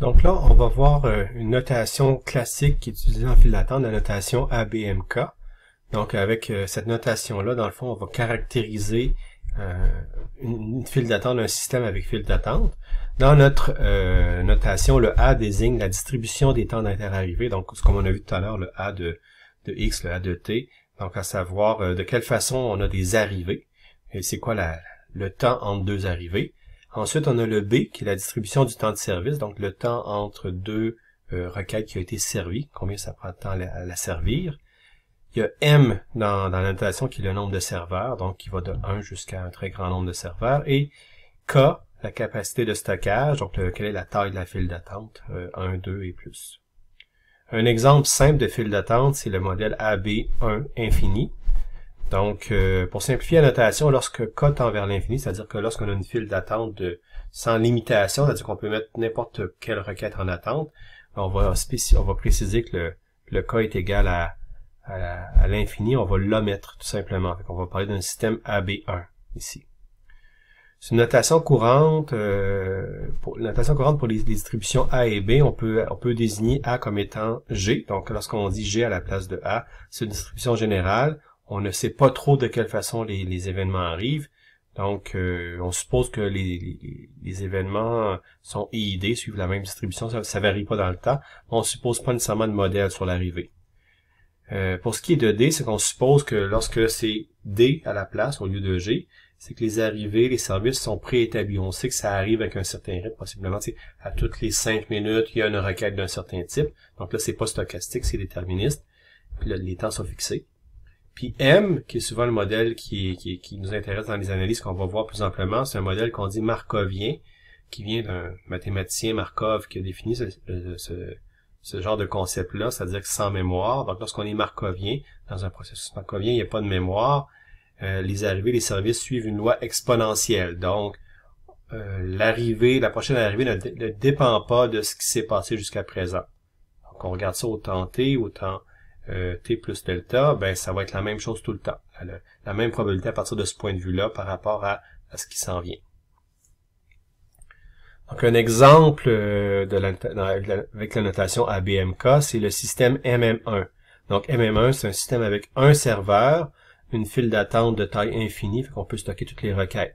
Donc là, on va voir euh, une notation classique qui est utilisée en file d'attente, la notation ABMK. Donc avec euh, cette notation-là, dans le fond, on va caractériser euh, une, file d'attente, un système avec file d'attente. Dans notre notation, le A désigne la distribution des temps d'interarrivée, donc comme on a vu tout à l'heure, le A de, X, le A de T, donc à savoir de quelle façon on a des arrivées, et c'est quoi le temps entre deux arrivées. Ensuite, on a le B, qui est la distribution du temps de service, donc le temps entre deux euh, requêtes qui ont été servies, combien ça prend de temps à la, servir. Il y a M dans, dans qui est le nombre de serveurs, donc qui va de 1 jusqu'à un très grand nombre de serveurs. Et K, la capacité de stockage, donc quelle est la taille de la file d'attente, 1, euh, 2 et plus. Un exemple simple de file d'attente, c'est le modèle AB1 infini, donc, euh, pour simplifier la notation, lorsque k tend vers l'infini, c'est-à-dire que lorsqu'on a une file d'attente sans limitation, c'est-à-dire qu'on peut mettre n'importe quelle requête en attente, on va, préciser que le, le k est égal à, l'infini, on va l'omettre tout simplement. on va parler d'un système AB1 ici. C'est une notation courante, euh, pour, notation courante pour les, distributions A et B, on peut, on peut désigner A comme étant G. Donc lorsqu'on dit G à la place de A, c'est une distribution générale on ne sait pas trop de quelle façon les, événements arrivent. Donc, euh, on suppose que les, événements sont IID, e suivent la même distribution, ça, ça varie pas dans le temps. On suppose pas nécessairement de modèle sur l'arrivée. Euh, pour ce qui est de D, c'est qu'on suppose que lorsque c'est D à la place au lieu de G, c'est que les arrivées, les services sont préétablis. On sait que ça arrive avec un certain rythme, possiblement à toutes les cinq minutes, il y a une requête d'un certain type. Donc là, c'est pas stochastique, c'est déterministe. Puis les temps sont fixés. Puis M, qui est souvent le modèle qui, qui, nous intéresse dans les analyses qu'on va voir plus amplement, c'est un modèle qu'on dit markovien, qui vient d'un mathématicien Markov qui a défini euh, ce, genre de concept-là, c'est-à-dire que sans mémoire. Donc lorsqu'on est markovien, dans un processus markovien, il n'y a pas de mémoire. Euh, les arrivées, les services suivent une loi exponentielle. Donc euh, l'arrivée, la prochaine arrivée ne, ne, dépend pas de ce qui s'est passé jusqu'à présent. Donc on regarde ça au temps t, au temps euh, T plus delta, ben ça va être la même chose tout le temps. La, même probabilité à partir de ce point de vue-là par rapport à, ce qui s'en vient. Donc un exemple euh, de la, avec la notation ABMK, c'est le système MM1. Donc MM1, c'est un système avec un serveur, une file d'attente de taille infinie, fait qu'on peut stocker toutes les requêtes.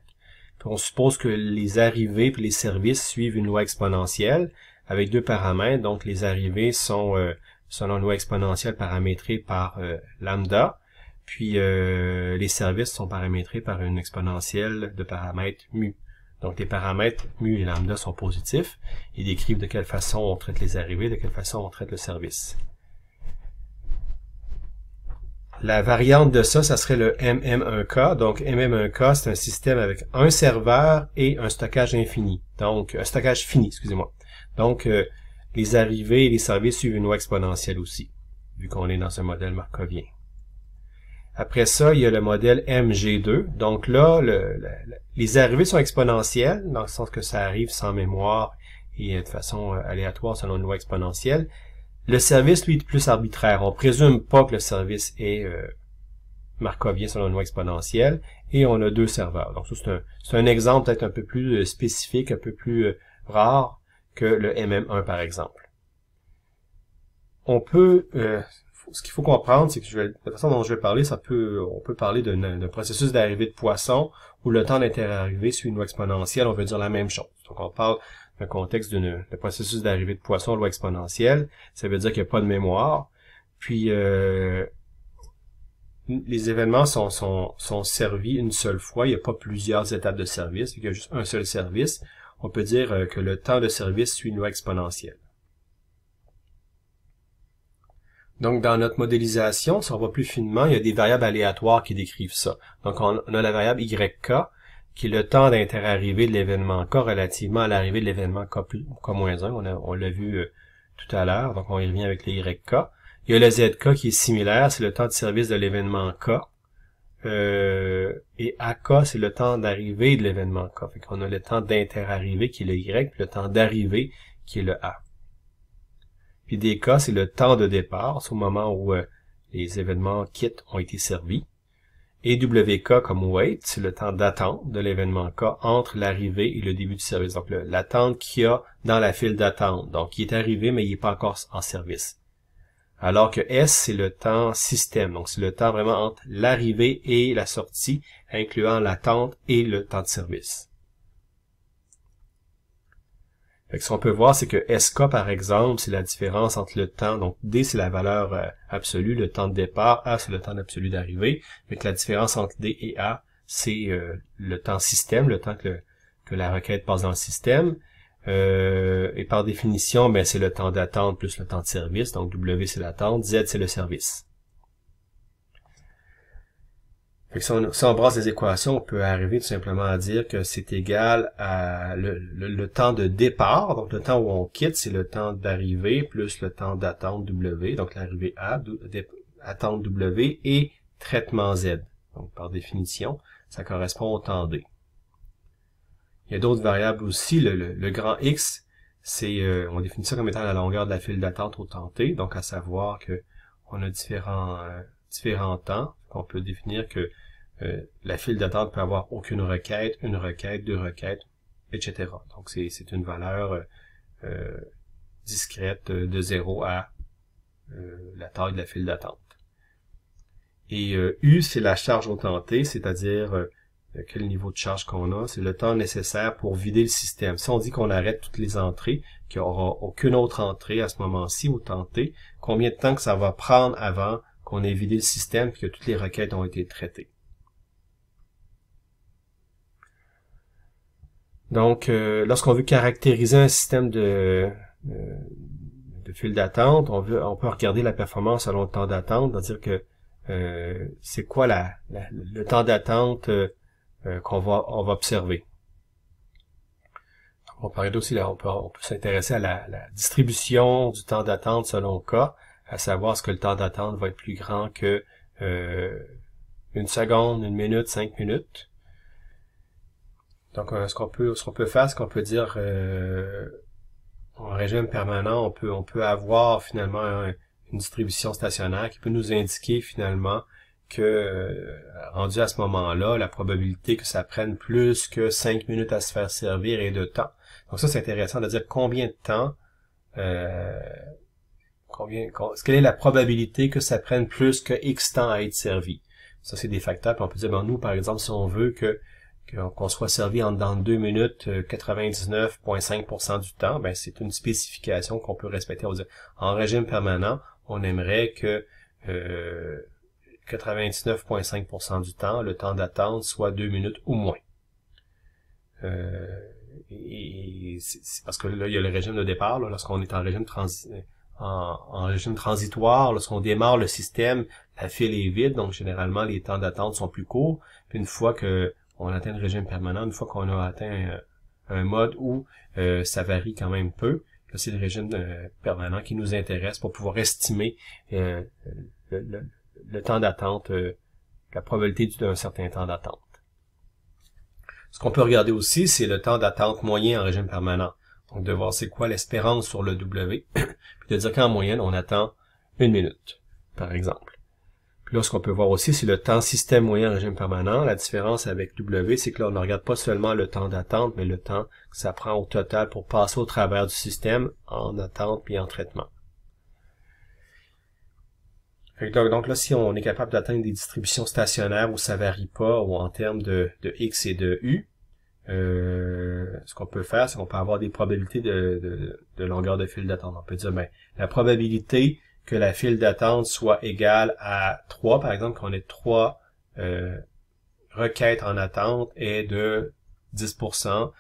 on suppose que les arrivées et les services suivent une loi exponentielle avec deux paramètres. Donc les arrivées sont euh, selon une loi exponentielle paramétrée par euh, lambda. Puis euh, les services sont paramétrés par une exponentielle de paramètres mu. Donc les paramètres mu et lambda sont positifs. et décrivent de quelle façon on traite les arrivées, de quelle façon on traite le service. La variante de ça, ça serait le MM1K. Donc MM1K, c'est un système avec un serveur et un stockage infini. Donc un euh, stockage fini, excusez-moi. Donc les arrivées et les services suivent une loi exponentielle aussi, vu qu'on est dans ce modèle markovien. Après ça, il y a le modèle MG2. Donc là, les arrivées sont exponentielles, dans le sens que ça arrive sans mémoire et de façon euh, aléatoire selon une loi exponentielle. Le service, lui, est plus arbitraire. On présume pas que le service est euh, markovien selon une loi exponentielle, et on a deux serveurs. Donc ça, c'est un, exemple peut-être un peu plus euh, spécifique, un peu plus rare, que le MM1, par exemple. On peut... Euh, ce qu'il faut comprendre, c'est que la façon dont je vais parler, ça peut, on peut parler d'un processus d'arrivée de poisson où le temps d'arrivée suit une loi exponentielle, on veut dire la même chose. Donc on parle d'un contexte d'un processus d'arrivée de poisson, loi exponentielle, ça veut dire qu'il n'y a pas de mémoire. Puis euh, les événements sont, sont, sont, servis une seule fois, il n'y a pas plusieurs étapes de service, il y a juste un seul service on peut dire euh, que le temps de service suit une loi exponentielle. Donc, dans notre modélisation, si on va plus finement, il y a des variables aléatoires qui décrivent ça. Donc, on a la variable YK, qui est le temps d'interarrivée de l'événement K relativement à l'arrivée de l'événement K-1. On, on l'a vu euh, tout à l'heure, donc on y revient avec les YK. Il y a le ZK qui est similaire, c'est le temps de service de l'événement K. Euh, et AK, c'est le temps d'arrivée de l'événement K. Fait a le temps d'interarriver qui est le Y, puis le temps d'arrivée qui est le A. Puis DK, c'est le temps de départ, c'est au moment où euh, les événements quittent ont été servis. Et WK comme wait, c'est le temps d'attente de l'événement K entre l'arrivée et le début du service. Donc l'attente qu'il y a dans la file d'attente. Donc il est arrivé mais il n'est pas encore en service. Alors que S, c'est le temps système. Donc, c'est le temps vraiment entre l'arrivée et la sortie, incluant l'attente et le temps de service. ce qu'on peut voir, c'est que SK, par exemple, c'est la différence entre le temps. Donc, D, c'est la valeur euh, absolue, le temps de départ. A, c'est le temps absolu d'arrivée. Mais que la différence entre D et A, c'est euh, le temps système, le temps que, que la requête passe dans le système. Euh, et par définition, ben, c'est le temps d'attente plus le temps de service. Donc W c'est l'attente, Z c'est le service. si, on, brasse les équations, on peut arriver tout simplement à dire que c'est égal à le, le, temps de départ, donc le temps où on quitte, c'est le temps d'arrivée plus le temps d'attente W, donc l'arrivée A, attente W et traitement Z. Donc par définition, ça correspond au temps D. Il y a d'autres variables aussi. Le, grand X, c'est euh, on définit ça comme étant la longueur de la file d'attente au temps t, donc à savoir que on a différents, euh, différents temps. On peut définir que euh, la file d'attente peut avoir aucune requête, une requête, deux requêtes, etc. Donc c'est une valeur discrète de 0 à la taille de la file d'attente. Et U, c'est la charge au temps t, c'est-à-dire euh, quel niveau de charge qu'on a, c'est le temps nécessaire pour vider le système. Si on dit qu'on arrête toutes les entrées, qu'il n'y aura aucune autre entrée à ce moment-ci ou tenter combien de temps que ça va prendre avant qu'on ait vidé le système et que toutes les requêtes ont été traitées. Donc, euh, lorsqu'on veut caractériser un système de, euh, file d'attente, on, on peut regarder la performance selon le temps d'attente, c'est-à-dire que euh, c'est quoi le temps d'attente euh, qu'on va, on va observer. On on peut, s'intéresser à la, distribution du temps d'attente selon le cas, à savoir ce que le temps d'attente va être plus grand que euh, une seconde, une minute, cinq minutes. Donc, euh, ce qu'on peut, faire, ce qu'on peut dire en régime permanent, on peut, avoir finalement une distribution stationnaire qui peut nous indiquer finalement que euh, rendu à ce moment-là, la probabilité que ça prenne plus que 5 minutes à se faire servir est de temps. Donc ça, c'est intéressant de dire combien de temps, euh, combien, quelle est la probabilité que ça prenne plus que X temps à être servi. Ça, c'est des facteurs. Puis on peut dire, ben, nous, par exemple, si on veut que qu'on soit servi en dans 2 minutes 99,5% euh, du temps, ben c'est une spécification qu'on peut respecter. On dire, en régime permanent, on aimerait que 99,5% du temps, le temps d'attente soit deux minutes ou moins. Euh, et c'est parce que là, il y a le régime de départ, lorsqu'on est en régime transi euh, en, régime transitoire, lorsqu'on démarre le système, la file est vide, donc généralement les temps d'attente sont plus courts. Puis une fois que on atteint le régime permanent, une fois qu'on a atteint euh, un, mode où ça varie quand même peu, c'est le régime permanent qui nous intéresse pour pouvoir estimer le le temps d'attente, euh, la probabilité d'un certain temps d'attente. Ce qu'on peut regarder aussi, c'est le temps d'attente moyen en régime permanent. Donc de voir c'est quoi l'espérance sur le W, puis de dire qu'en moyenne, on attend une minute, par exemple. Puis là, ce qu'on peut voir aussi, c'est le temps système moyen en régime permanent. La différence avec W, c'est que là, on ne regarde pas seulement le temps d'attente, mais le temps que ça prend au total pour passer au travers du système en attente puis en traitement. Donc, donc, là, si on est capable d'atteindre des distributions stationnaires où ça varie pas, ou en termes de, x et de u, euh, ce qu'on peut faire, c'est qu'on peut avoir des probabilités de, de longueur de file d'attente. On peut dire, ben, la probabilité que la file d'attente soit égale à 3, par exemple, qu'on ait 3 euh, requêtes en attente est de 10%.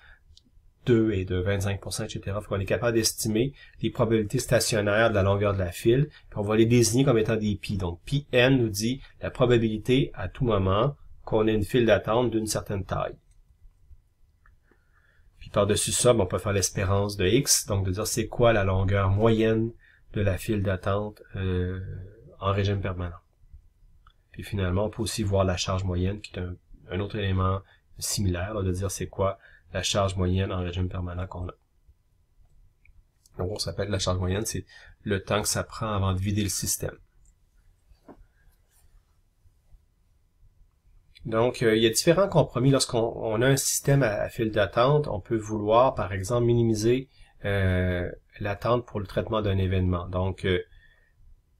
2 et de 25 etc. Faut qu'on est capable d'estimer les probabilités stationnaires de la longueur de la file, puis on va les désigner comme étant des pi. Donc, pi n nous dit la probabilité à tout moment qu'on ait une file d'attente d'une certaine taille. Puis par-dessus ça, ben, on peut faire l'espérance de x, donc de dire c'est quoi la longueur moyenne de la file d'attente euh, en régime permanent. Puis finalement, on peut aussi voir la charge moyenne, qui est un, autre élément similaire, de dire c'est quoi la charge moyenne en régime permanent qu'on a. Donc on s'appelle la charge moyenne, c'est le temps que ça prend avant de vider le système. Donc, euh, il y a différents compromis. Lorsqu'on a un système à, fil d'attente, on peut vouloir, par exemple, minimiser euh, l'attente pour le traitement d'un événement. Donc, euh,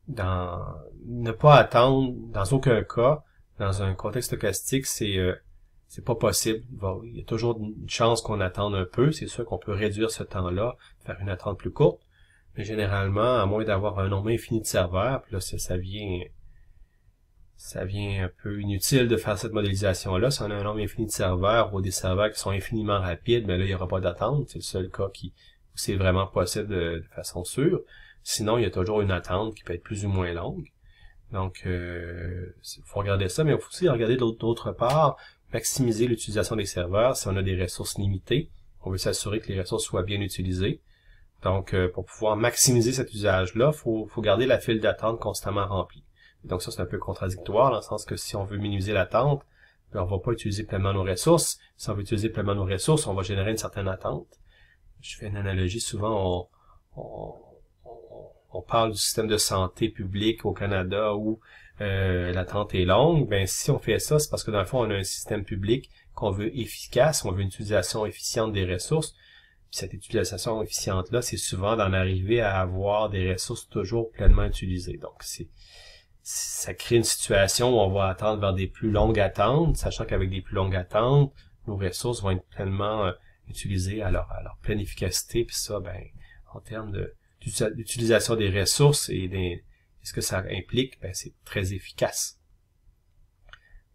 dans, ne pas attendre dans aucun cas, dans un contexte stochastique, c'est c'est pas possible. Il, y a toujours une chance qu'on attende un peu. C'est sûr qu'on peut réduire ce temps-là, faire une attente plus courte. Mais généralement, à moins d'avoir un nombre infini de serveurs, puis là, ça, vient ça vient un peu inutile de faire cette modélisation-là. Si on a un nombre infini de serveurs ou des serveurs qui sont infiniment rapides, mais ben là, il n'y aura pas d'attente. C'est le seul cas qui, où c'est vraiment possible de, façon sûre. Sinon, il y a toujours une attente qui peut être plus ou moins longue. Donc, il euh, faut regarder ça, mais il faut aussi regarder d'autre part maximiser l'utilisation des serveurs. Si on a des ressources limitées, on veut s'assurer que les ressources soient bien utilisées. Donc, euh, pour pouvoir maximiser cet usage-là, faut, faut garder la file d'attente constamment remplie. donc ça, c'est un peu contradictoire, dans le sens que si on veut minimiser l'attente, ben, on ne va pas utiliser pleinement nos ressources. Si on veut utiliser pleinement nos ressources, on va générer une certaine attente. Je fais une analogie, souvent, on, on parle du système de santé publique au Canada où euh, l'attente est longue, ben si on fait ça, c'est parce que dans le fond, on a un système public qu'on veut efficace, on veut une utilisation efficiente des ressources. cette utilisation efficiente-là, c'est souvent d'en arriver à avoir des ressources toujours pleinement utilisées. Donc, ça crée une situation où on va attendre vers des plus longues attentes, sachant qu'avec des plus longues attentes, nos ressources vont être pleinement euh, utilisées à leur, à leur pleine efficacité. Puis ça, ben, en termes de, L'utilisation des ressources et des, ce que ça implique, ben, c'est très efficace.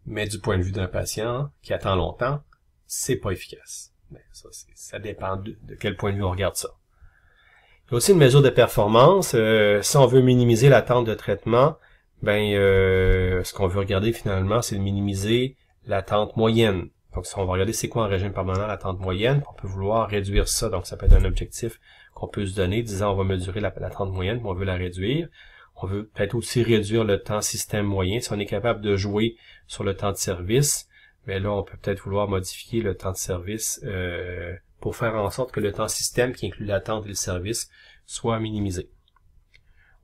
Mais du point de vue d'un patient qui attend longtemps, c'est pas efficace. Ben, ça, ça, dépend de, quel point de vue on regarde ça. Il y a aussi une mesure de performance. Euh, si on veut minimiser l'attente de traitement, ben euh, ce qu'on veut regarder finalement, c'est de minimiser l'attente moyenne. Donc, si on va regarder c'est quoi un régime permanent l'attente moyenne. On peut vouloir réduire ça. Donc, ça peut être un objectif qu'on peut se donner, disant on va mesurer l'attente moyenne, on veut la réduire. On veut peut-être aussi réduire le temps système moyen. Si on est capable de jouer sur le temps de service, mais ben là, on peut peut-être vouloir modifier le temps de service euh, pour faire en sorte que le temps système, qui inclut l'attente et le service, soit minimisé.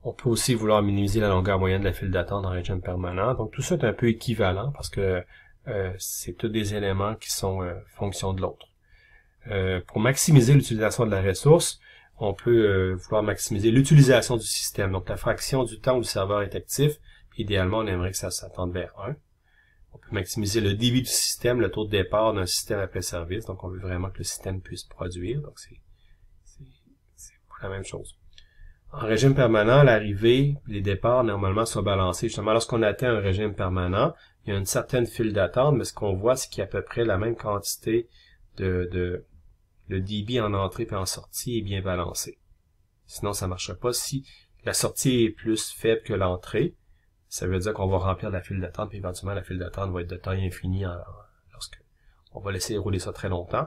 On peut aussi vouloir minimiser la longueur moyenne de la file d'attente en régime permanent. Donc tout ça est un peu équivalent parce que euh, c'est tous des éléments qui sont euh, fonction de l'autre. Euh, pour maximiser l'utilisation de la ressource, on peut vouloir maximiser l'utilisation du système, donc la fraction du temps où le serveur est actif. idéalement, on aimerait que ça s'attende vers 1. On peut maximiser le débit du système, le taux de départ d'un système après service. Donc, on veut vraiment que le système puisse produire. Donc, c'est la même chose. En régime permanent, l'arrivée, les départs normalement sont balancés. Justement, lorsqu'on atteint un régime permanent, il y a une certaine file d'attente, mais ce qu'on voit, c'est qu'il y a à peu près la même quantité de, de le débit en entrée et en sortie est bien balancé. Sinon, ça ne marcherait pas. Si la sortie est plus faible que l'entrée, ça veut dire qu'on va remplir la file d'attente, puis éventuellement la file d'attente va être de taille infinie lorsque on va laisser rouler ça très longtemps.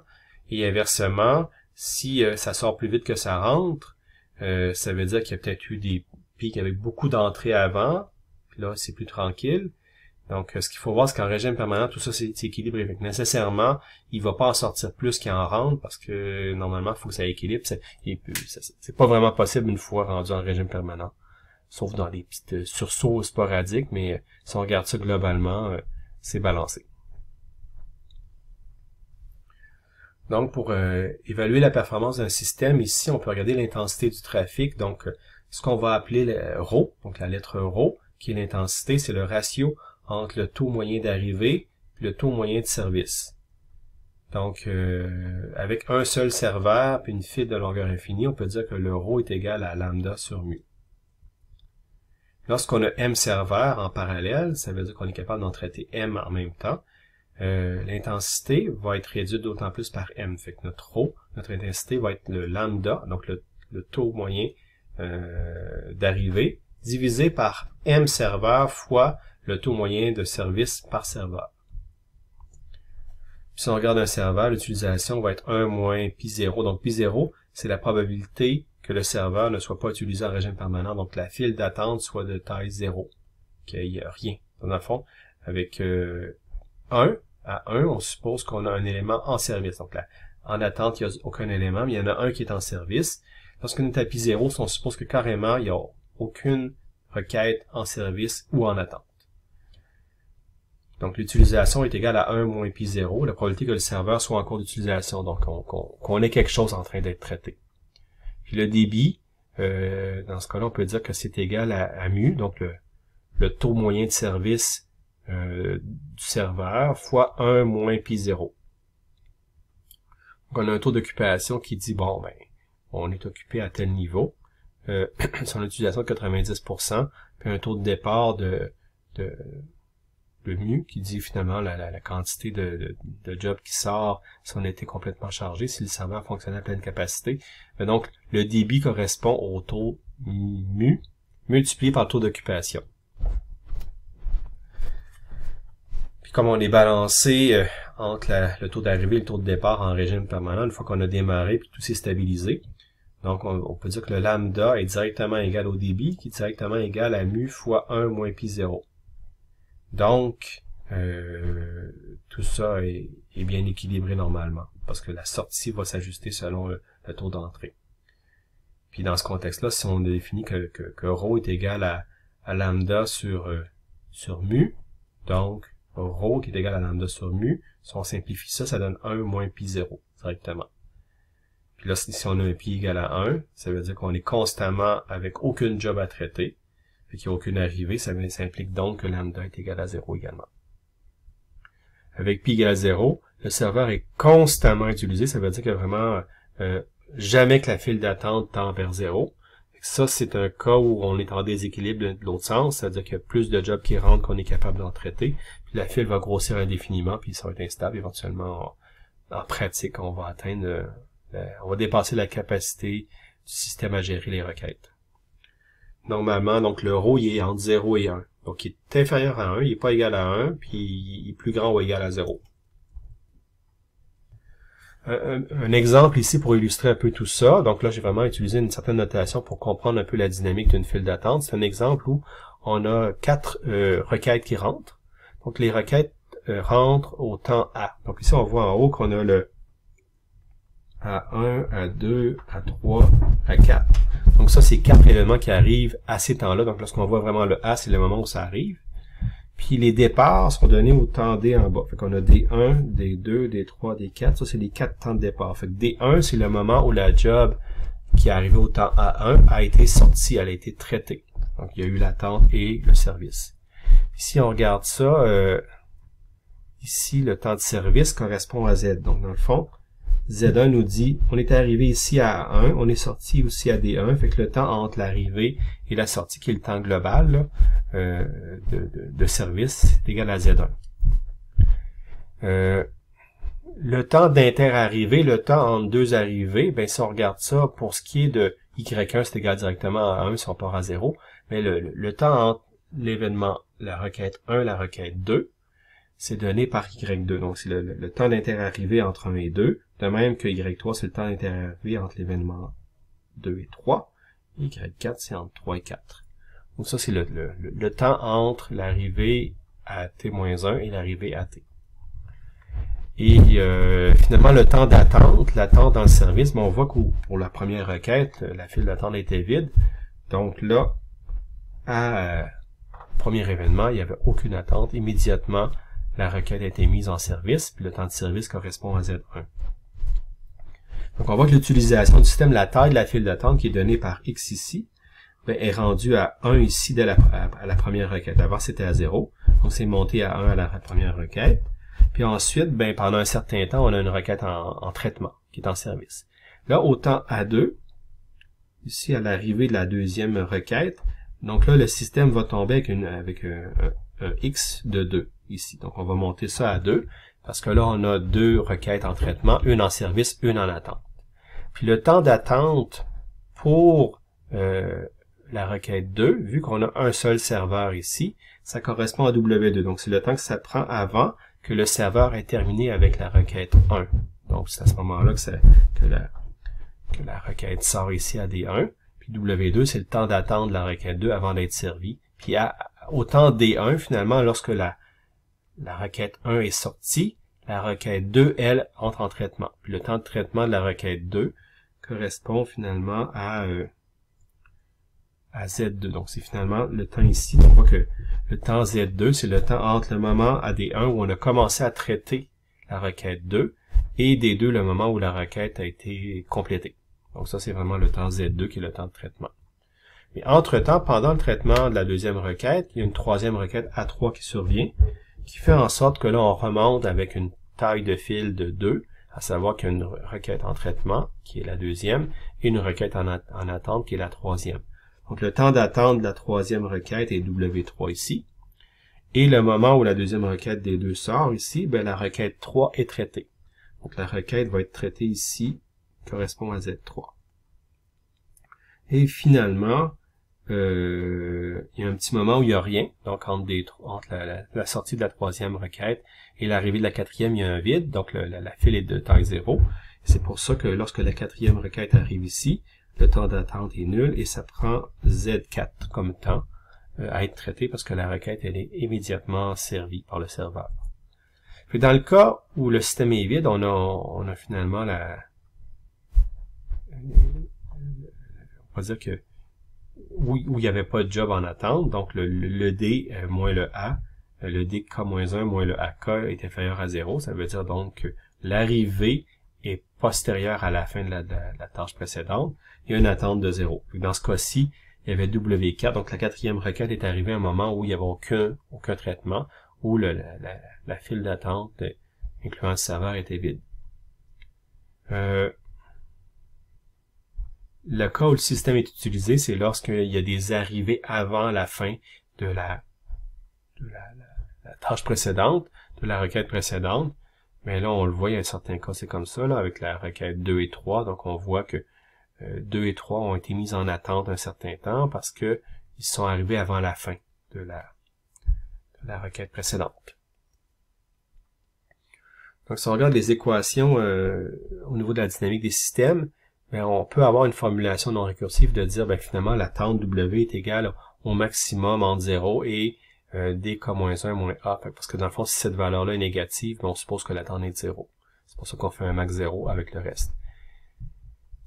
Et inversement, si euh, ça sort plus vite que ça rentre, euh, ça veut dire qu'il y a peut-être eu des pics avec beaucoup d'entrées avant, là c'est plus tranquille. Donc, euh, ce qu'il faut voir, c'est qu'en régime permanent, tout ça, c'est équilibré. nécessairement, il va pas en sortir plus qu'il en rentre parce que normalement, il faut que ça équilibre. C'est pas vraiment possible une fois rendu en régime permanent. Sauf dans des petites euh, sursauts sporadiques, mais euh, si on regarde ça globalement, c'est balancé. Donc, pour évaluer la performance d'un système, ici, on peut regarder l'intensité du trafic. Donc, ce qu'on va appeler le rho donc la lettre Rho, qui est l'intensité, c'est le ratio entre le taux moyen d'arrivée et le taux moyen de service. Donc, euh, avec un seul serveur puis une file de longueur infinie, on peut dire que le rho est égal à lambda sur mu. Lorsqu'on a m serveurs en parallèle, ça veut dire qu'on est capable d'en traiter m en même temps. Euh, l'intensité va être réduite d'autant plus par m. Fait que notre rho, notre intensité va être le lambda, donc le, taux moyen euh, d'arrivée, divisé par m serveurs fois le taux moyen de service par serveur. si on regarde un serveur, l'utilisation va être 1 moins pi 0. Donc pi 0, c'est la probabilité que le serveur ne soit pas utilisé en régime permanent, donc la file d'attente soit de taille 0, qu'il n'y ait rien. Dans le fond, avec 1 euh, à 1, on suppose qu'on a un élément en service. Donc là, en attente, il n'y a aucun élément, mais il y en a un qui est en service. Lorsqu'on est à pi 0, on suppose que carrément, il n'y a aucune requête en service ou en attente. Donc l'utilisation est égale à 1 moins pi 0, la probabilité que le serveur soit en cours d'utilisation, donc qu'on ait quelque chose en train d'être traité. Puis le débit, euh, dans ce cas-là, on peut dire que c'est égal à, mu, donc le, taux moyen de service euh, du serveur, fois 1 moins pi 0. Donc on a un taux d'occupation qui dit, bon, ben, on est occupé à tel niveau, euh, son utilisation de 90%, puis un taux de départ de, de le mu qui dit finalement la, quantité de, de, job qui sort si on été complètement chargé, si le serveur fonctionnait à pleine capacité. donc, le débit correspond au taux mu multiplié par le taux d'occupation. Puis comme on est balancé euh, entre le taux d'arrivée et le taux de départ en régime permanent, une fois qu'on a démarré, puis tout s'est stabilisé, donc, on, peut dire que le lambda est directement égal au débit, qui est directement égal à mu fois 1 moins pi 0. Donc, euh, tout ça est, bien équilibré normalement, parce que la sortie va s'ajuster selon le, taux d'entrée. Puis dans ce contexte-là, si on définit que, que, que, ρ est égal à, à lambda sur, euh, sur mu, donc rho qui est égal à lambda sur mu, si on simplifie ça, ça donne 1 moins pi 0 directement. Puis là, si on a un pi égal à 1, ça veut dire qu'on est constamment avec aucune job à traiter. Fait qu'il n'y a aucune arrivée, ça, implique donc que lambda est égal à zéro également. Avec pi égal à 0, le serveur est constamment utilisé, ça veut dire que vraiment euh, jamais que la file d'attente tend vers zéro. Ça, c'est un cas où on est en déséquilibre de l'autre sens, c'est-à-dire qu'il y a plus de jobs qui rentrent qu'on est capable d'en traiter, puis la file va grossir indéfiniment, puis ça va être instable. Éventuellement, en pratique, on va atteindre, euh, on va dépasser la capacité du système à gérer les requêtes normalement, donc le rho il est entre 0 et 1. Donc, il est inférieur à 1, il n'est pas égal à 1, puis il est plus grand ou égal à 0. Un, exemple ici pour illustrer un peu tout ça. Donc là, j'ai vraiment utilisé une certaine notation pour comprendre un peu la dynamique d'une file d'attente. C'est un exemple où on a quatre euh, requêtes qui rentrent. Donc les requêtes euh, rentrent au temps A. Donc ici, on voit en haut qu'on a le à 1, à 2, à 3, à 4. Donc ça, c'est quatre éléments qui arrivent à ces temps-là. Donc lorsqu'on voit vraiment le A, c'est le moment où ça arrive. Puis les départs sont donnés au temps D en bas. Fait qu'on a D1, D2, D3, D4. Ça, c'est les quatre temps de départ. Fait que D1, c'est le moment où la job qui est arrivée au temps A1 a été sortie, elle a été traitée. Donc, il y a eu l'attente et le service. Si on regarde ça, euh, ici, le temps de service correspond à Z. Donc, dans le fond, Z1 nous dit, on est arrivé ici à 1, on est sorti aussi à D1, fait que le temps entre l'arrivée et la sortie, qui est le temps global euh, de, de, de, service, est égal à Z1. Euh, le temps d'inter-arrivée, le temps entre deux arrivées, ben si on regarde ça, pour ce qui est de Y1, c'est égal directement à 1 si on part à 0, mais le, le temps entre l'événement, la requête 1, la requête 2, c'est donné par Y2. Donc, c'est le, temps d'intérêt arrivé entre 1 et 2, de même que Y3, c'est le temps d'intérêt arrivé entre l'événement 2 et 3, Y4, c'est entre 3 et 4. Donc, ça, c'est le, le, temps entre l'arrivée à T-1 et l'arrivée à T. Et euh, finalement, le temps d'attente, l'attente dans le service, mais on voit que pour la première requête, la file d'attente était vide. Donc là, à euh, premier événement, il n'y avait aucune attente. Immédiatement, la requête a été mise en service, puis le temps de service correspond à Z1. Donc on voit que l'utilisation du système, la taille de la file d'attente qui est donnée par X ici, ben, est rendue à 1 ici la, à, la première requête. Avant c'était à 0, donc c'est monté à 1 à la première requête. Puis ensuite, ben, pendant un certain temps, on a une requête en, traitement qui est en service. Là, au temps A2, ici à l'arrivée de la deuxième requête, donc là, le système va tomber avec, avec un X de 2 ici. Donc, on va monter ça à 2, parce que là, on a deux requêtes en traitement, une en service, une en attente. Puis le temps d'attente pour euh, la requête 2, vu qu'on a un seul serveur ici, ça correspond à W2. Donc, c'est le temps que ça prend avant que le serveur ait terminé avec la requête 1. Donc, c'est à ce moment-là que, que, la, que la requête sort ici à D1. Puis W2, c'est le temps d'attente de la requête 2 avant d'être servie. Puis à, au temps D1, finalement, lorsque la, la requête 1 est sortie. La requête 2, elle, entre en traitement. Puis le temps de traitement de la requête 2 correspond finalement à, euh, Z2. Donc, c'est finalement le temps ici. On voit que le temps Z2, c'est le temps entre le moment AD1 où on a commencé à traiter la requête 2 et D2, le moment où la requête a été complétée. Donc ça, c'est vraiment le temps Z2 qui est le temps de traitement. Mais entre-temps, pendant le traitement de la deuxième requête, il y a une troisième requête A3 qui survient, qui fait en sorte que là, on remonte avec une taille de fil de 2, à savoir qu'il y a une requête en traitement, qui est la deuxième, et une requête en, attente, qui est la troisième. Donc, le temps d'attente de la troisième requête est W3 ici. Et le moment où la deuxième requête des deux sort ici, bien, la requête 3 est traitée. Donc, la requête va être traitée ici, correspond à Z3. Et finalement, euh, il y a un petit moment où il n'y a rien, donc entre, la, sortie de la troisième requête et l'arrivée de la quatrième, il y a un vide, donc la, file est de taille zéro. C'est pour ça que lorsque la quatrième requête arrive ici, le temps d'attente est nul et ça prend Z4 comme temps euh, à être traité parce que la requête, elle est immédiatement servie par le serveur. Puis dans le cas où le système est vide, on on a finalement la... Euh, on va dire que où, il n'y avait pas de job en attente, donc le, D euh, moins le A, euh, le DK-1 moins le AK est inférieur à 0. Ça veut dire donc que l'arrivée est postérieure à la fin de la, tâche précédente. Il y a une attente de 0. Dans ce cas-ci, il y avait W4, donc la quatrième requête est arrivée à un moment où il n'y avait aucun, aucun traitement, où la, file d'attente, euh, incluant le serveur, était vide. Euh, le cas où le système est utilisé, c'est lorsqu'il y a des arrivées avant la fin de la, de tâche précédente, de la requête précédente. Mais là, on le voit, il y a un certain cas, c'est comme ça, là, avec la requête 2 et 3. Donc, on voit que 2 euh, et 3 ont été mises en attente un certain temps parce que ils sont arrivés avant la fin de la, requête précédente. Donc, si on regarde les équations euh, au niveau de la dynamique des systèmes, on peut avoir une formulation non récursive de dire que ben, finalement la tente W est égale au maximum en 0 et euh, D dk moins 1 moins a. Parce que dans le fond, si cette valeur-là est négative, ben, on suppose que la tente est 0. C'est pour ça qu'on fait un max 0 avec le reste.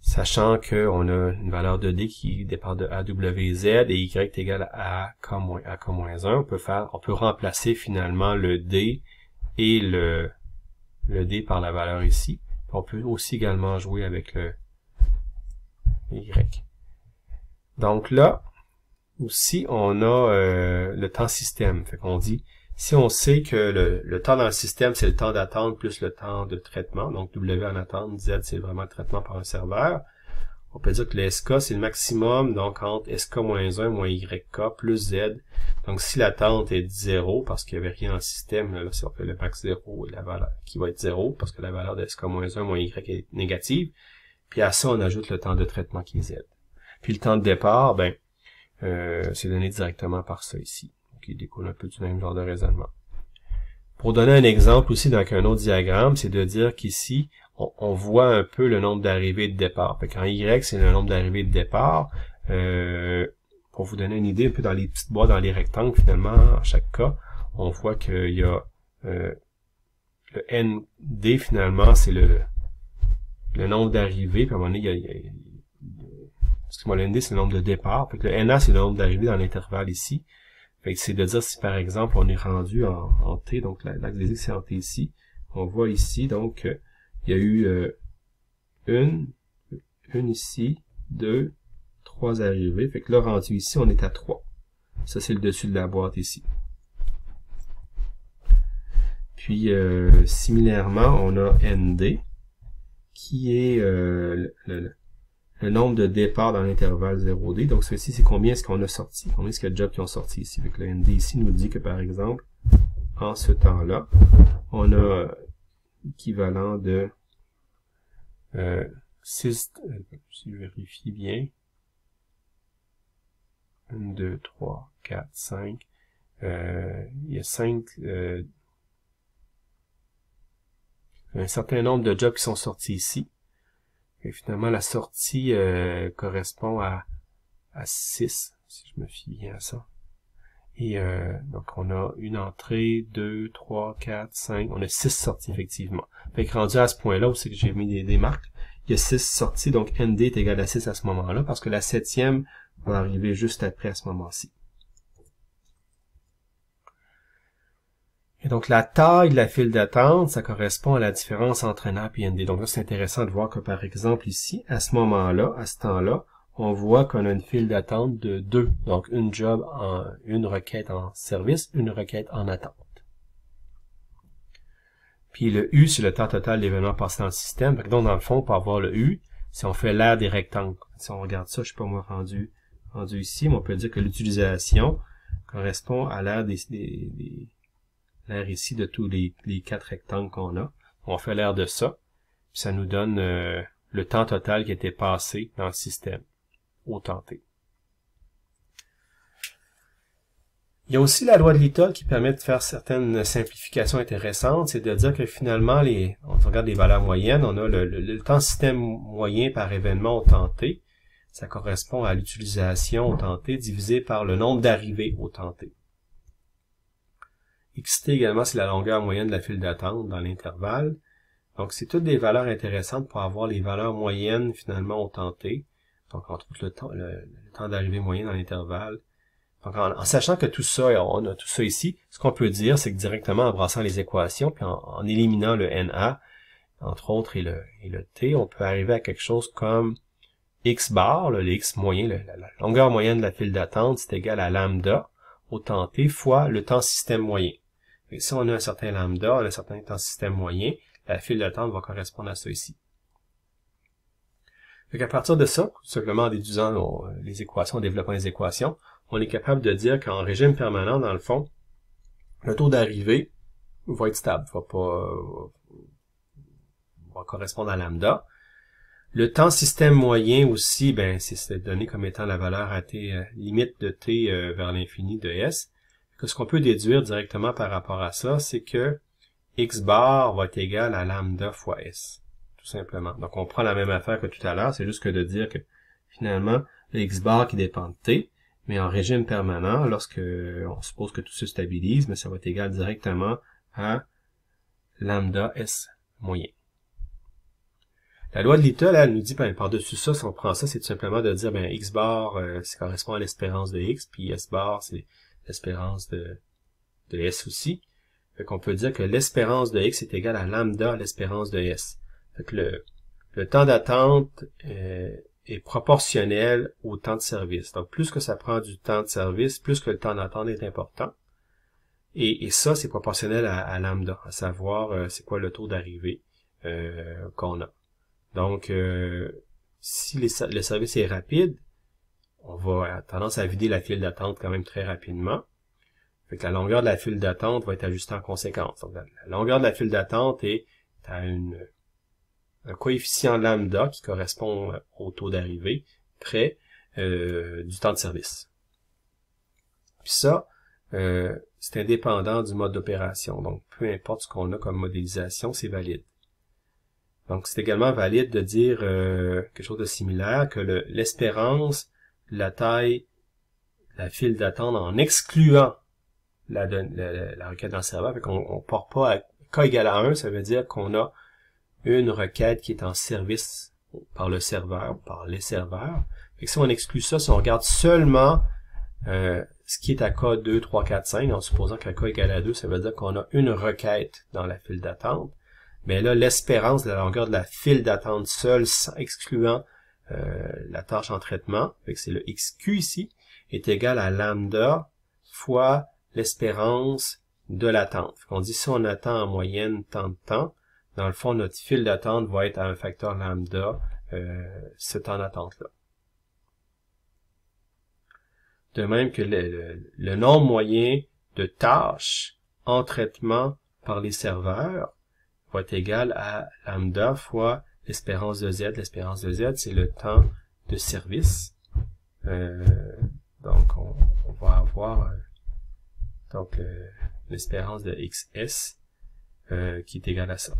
Sachant qu'on a une valeur de d qui dépend de awz et y est égal à ak moins 1, on peut faire, on peut remplacer finalement le d et le, le d par la valeur ici. On peut aussi également jouer avec le, y. Donc là, aussi, on a euh, le temps système. Fait qu'on dit, si on sait que le, temps dans le système, c'est le temps d'attente plus le temps de traitement, donc W en attente, Z, c'est vraiment le traitement par un serveur, on peut dire que le SK, c'est le maximum, donc entre SK 1 moins YK plus Z. Donc si l'attente est de 0, parce qu'il n'y avait rien dans le système, là, si le max 0 et la valeur qui va être 0, parce que la valeur de SK 1 moins Y est négative, puis à ça, on ajoute le temps de traitement qui est Z. Puis le temps de départ, ben, euh, c'est donné directement par ça ici. Donc, il découle un peu du même genre de raisonnement. Pour donner un exemple aussi dans un autre diagramme, c'est de dire qu'ici, on, voit un peu le nombre d'arrivées de départ. Fait en Y, c'est le nombre d'arrivées de départ. Euh, pour vous donner une idée, un peu dans les petites boîtes, dans les rectangles, finalement, en chaque cas, on voit qu'il y a euh, le ND, finalement, c'est le, le nombre d'arrivées, puis à un moment donné, il y a, il moi le c'est le nombre de départs. Fait que le NA, c'est le nombre d'arrivées dans l'intervalle ici. Fait que c'est de dire si, par exemple, on est rendu en, T, donc l'axe des X en T ici. On voit ici, donc, euh, il y a eu euh, une, une ici, deux, trois arrivées. Fait que là, rendu ici, on est à trois. Ça, c'est le dessus de la boîte ici. Puis, euh, similairement, on a ND qui est euh, le, nombre de départs dans l'intervalle 0D. Donc, ceci, c'est combien est-ce qu'on a sorti, combien est-ce qu'il y a de jobs qui ont sorti ici. Donc, le ND ici nous dit que, par exemple, en ce temps-là, on a l'équivalent de 6, euh, euh, si je vérifie bien, 1, 2, 3, 4, 5, il y a 5 un certain nombre de jobs qui sont sortis ici. Et finalement, la sortie euh, correspond à, à 6, si je me fie bien à ça. Et euh, donc, on a une entrée, 2, 3, 4, 5, on a 6 sorties, effectivement. Fait que rendu à ce point-là, où que j'ai mis des, des, marques, il y a 6 sorties, donc ND est égal à 6 à ce moment-là, parce que la septième va arriver juste après, à ce moment-ci. donc la taille de la file d'attente, ça correspond à la différence entre app et D. Donc là, c'est intéressant de voir que par exemple ici, à ce moment-là, à ce temps-là, on voit qu'on a une file d'attente de deux. Donc une job en une requête en service, une requête en attente. Puis le U, c'est le temps total d'événements passés dans le système. Donc dans le fond, pour avoir le U, si on fait l'air des rectangles, si on regarde ça, je ne suis pas moi rendu, rendu ici, mais on peut dire que l'utilisation correspond à l'air des l'air ici de tous les, quatre rectangles qu'on a. On fait l'air de ça, ça nous donne euh, le temps total qui était passé dans le système au temps T. Il y a aussi la loi de Little qui permet de faire certaines simplifications intéressantes, c'est de dire que finalement, les, on regarde les valeurs moyennes, on a le, le temps système moyen par événement au temps T, ça correspond à l'utilisation au temps T divisé par le nombre d'arrivées au temps T. XT également, c'est la longueur moyenne de la file d'attente dans l'intervalle. Donc, c'est toutes des valeurs intéressantes pour avoir les valeurs moyennes finalement au temps T. Donc, on trouve le temps, le, temps d'arrivée moyen dans l'intervalle. Donc, en, sachant que tout ça, on a tout ça ici, ce qu'on peut dire, c'est que directement en brassant les équations, puis en, éliminant le NA, entre autres, et le, et le T, on peut arriver à quelque chose comme X bar, le X moyen, la, la, longueur moyenne de la file d'attente, c'est égal à lambda au temps T fois le temps système moyen si on a un certain lambda, un certain temps système moyen, la file d'attente va correspondre à ça ici. Donc à partir de ça, simplement en déduisant euh, les équations, en développant les équations, on est capable de dire qu'en régime permanent, dans le fond, le taux d'arrivée va être stable, va pas euh, va correspondre à lambda. Le temps système moyen aussi, ben, c'est donné comme étant la valeur à t euh, limite de t vers l'infini de s que ce qu'on peut déduire directement par rapport à ça, c'est que x bar va être égal à lambda fois s, tout simplement. Donc on prend la même affaire que tout à l'heure, c'est juste que de dire que finalement, le x bar qui dépend de t, mais en régime permanent, lorsque on suppose que tout se stabilise, mais ça va être égal directement à lambda s moyen. La loi de Little, elle nous dit, ben, par-dessus ça, si on prend ça, c'est tout simplement de dire, ben, x bar, euh, ça correspond à l'espérance de x, puis s bar, c'est l'espérance de, de S aussi. Fait qu'on peut dire que l'espérance de X est égale à lambda à l'espérance de S. Fait le, le temps d'attente euh, est proportionnel au temps de service. Donc, plus que ça prend du temps de service, plus que le temps d'attente est important. Et, ça, c'est proportionnel à, lambda, à savoir euh, c'est quoi le taux d'arrivée euh, qu'on a. Donc, si le service est rapide, on va euh, tendance à vider la file d'attente quand même très rapidement. Fait la longueur de la file d'attente va être ajustée en conséquence. la, longueur de la file d'attente est à un coefficient lambda qui correspond euh, au taux d'arrivée près euh, du temps de service. Puis ça, c'est indépendant du mode d'opération. Donc, peu importe ce qu'on a comme modélisation, c'est valide. Donc, c'est également valide de dire quelque chose de similaire, que l'espérance la taille la file d'attente en excluant la, la, requête dans le serveur. Fait ne part pas à k égale à 1, ça veut dire qu'on a une requête qui est en service par le serveur, par les serveurs. Fait si on exclut ça, si on regarde seulement euh, ce qui est à K2, 3, 4, 5, en supposant qu'à K égale à 2, ça veut dire qu'on a une requête dans la file d'attente. Mais là, l'espérance de la longueur de la file d'attente seule, sans, excluant euh, la tâche en traitement, c'est le xq ici, est égal à lambda fois l'espérance de l'attente. On dit si on attend en moyenne tant de temps, dans le fond, notre fil d'attente va être à un facteur lambda, euh, ce temps d'attente-là. De même que le, le, nombre moyen de tâches en traitement par les serveurs va être égal à lambda fois l'espérance de Z. L'espérance de Z, c'est le temps de service. Euh, donc, on, va avoir euh, donc l'espérance de XS euh, qui est égale à ça.